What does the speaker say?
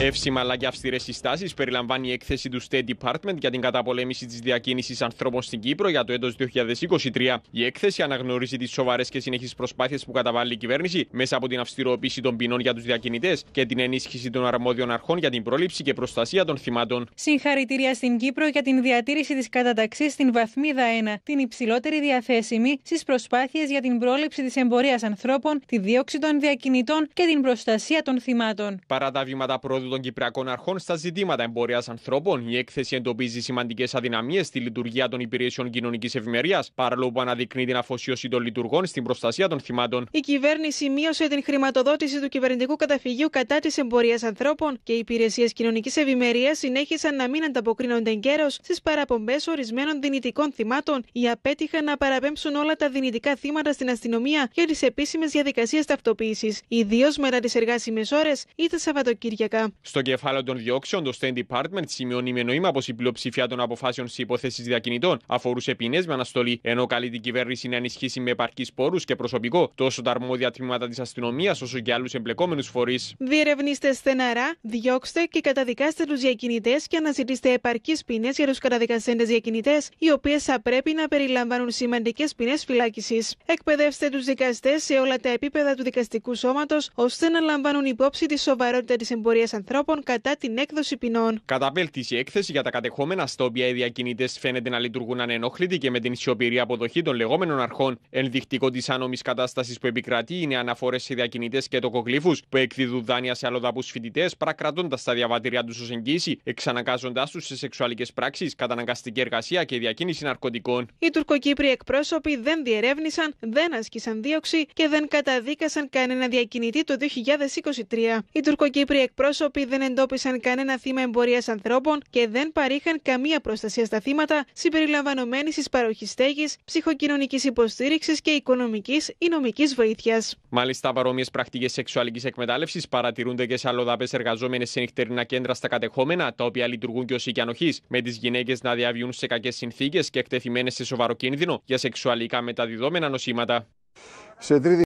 Εύσημα αλλά και αυστηρές συστάσεις περιλαμβάνει η έκθεση του State Department για την καταπολέμηση της διακίνησης ανθρώπων στην Κύπρο για το έτος 2023. Η έκθεση αναγνωρίζει τις σοβαρές και συνεχείς προσπάθειες που καταβάλει η κυβέρνηση μέσα από την αυστηροποίηση των ποινών για τους διακινητές και την ενίσχυση των αρμόδιων αρχών για την πρόληψη και προστασία των θυμάτων. Συγχαρητήρια στην Κύπρο για την διατήρηση της καταταξής στην βαθμίδα 1, την υψηλότερη διαθέσιμη στις προσπάθειες για την πρόληψη της εμπορίας ανθρώπων, τη δίωξη των διακινητών και την προστασία των θυμάτων. Παρά τα βήματα των Κυπριακών Αρχών στα ζητήματα εμπορίας ανθρώπων. Η έκθεση εντοπίζει σημαντικές αδυναμίες στη λειτουργία των υπηρεσιών κοινωνικής ευημερίας, παρόλο που αναδεικνύει την αφοσίωση των λειτουργών στην προστασία των θυμάτων. Η κυβέρνηση μείωσε την χρηματοδότηση του κυβερνητικού καταφυγίου κατά της εμπορίας ανθρώπων και οι υπηρεσίες κοινωνικής ευημερίας συνέχισαν να μην ανταποκρίνονται εγκαίρως στις παραπομπές ορισμένων δυνητικών θυμάτων ή απέτυχαν να παραπέμψουν όλα τα δυνητικά θύματα στην αστυνομία για τις επίσημες διαδικασίες ταυτοποίησης, ιδίως μετά τις εργάσιμες ώρες ή τα Σαββατοκύριακα. Στο κεφάλαιο των διώξεων, το State Department σημειώνει με νόημα πως η πλειοψηφία των αποφάσεων σε υποθέσει διακινητών αφορούσε ποινές με αναστολή, ενώ καλεί την κυβέρνηση να ενισχύσει με επαρκή πόρους και προσωπικό τόσο τα αρμόδια τμήματα της αστυνομίας όσο και άλλους εμπλεκόμενους φορείς. Διερευνήστε στεναρά, διώξτε και καταδικάστε τους διακινητές και αναζητήστε επαρκή ποινές για τους καταδικασέντες διακινητές, οι οποίες θα πρέπει να περιλαμβάνουν σημαντικές ποινές φυλάκισης. Εκπαιδεύστε τους δικαστές σε όλα τα επίπεδα του δικαστικού σώματος, ώστε να λαμβάνουν υπόψη τη σοβαρότητα της εμπορίας ανθρώπων ανθρώπων κατά την έκδοση ποινών. Καταπέλτης έκθεση για τα κατεχόμενα στα οποία οι διακινητές φαίνεται να λειτουργούν ανενόχλητοι και με την σιωπηρή αποδοχή των λεγόμενων αρχών. Ενδεικτικό της άνομης κατάστασης που επικρατεί είναι αναφορές σε διακινητές και τοκογλύφους που εκδίδουν δάνεια σε αλλοδαπούς φοιτητές, παρακρατώντα τα διαβατήρια τους ως εγγύηση, εξαναγκάζοντάς τους σε σεξουαλικές πράξεις, καταναγκαστική εργασία και διακίνηση ναρκωτικών. Οι τουρκοκύπροι εκπρόσωποι δεν διερεύνησαν, δεν άσκησαν δίωξη και δεν καταδίκασαν κανένα διακινητή το 2023. Οι τουρκοκύπροι εκπρόσωποι άνθρωποι δεν εντόπισαν κανένα θύμα εμπορίας ανθρώπων και δεν παρήχαν καμία προστασία στα θύματα συμπεριλαμβανομένης της παροχής στέγης, ψυχοκοινωνικής υποστήριξης και οικονομικής ή νομικής βοήθειας. Μάλιστα, παρόμοιες πρακτικές σεξουαλικής εκμετάλλευσης παρατηρούνται και σε αλλοδαπές εργαζόμενες σε νυχτερινά κέντρα στα κατεχόμενα, τα οποία λειτουργούν και ως ανοχής, με τις γυναίκες να διαβιούν σε κακές συνθήκες και εκτεθειμένες σε σοβαρό κίνδυνο για σεξουαλικά μεταδιδόμενα νοσήματα. Σε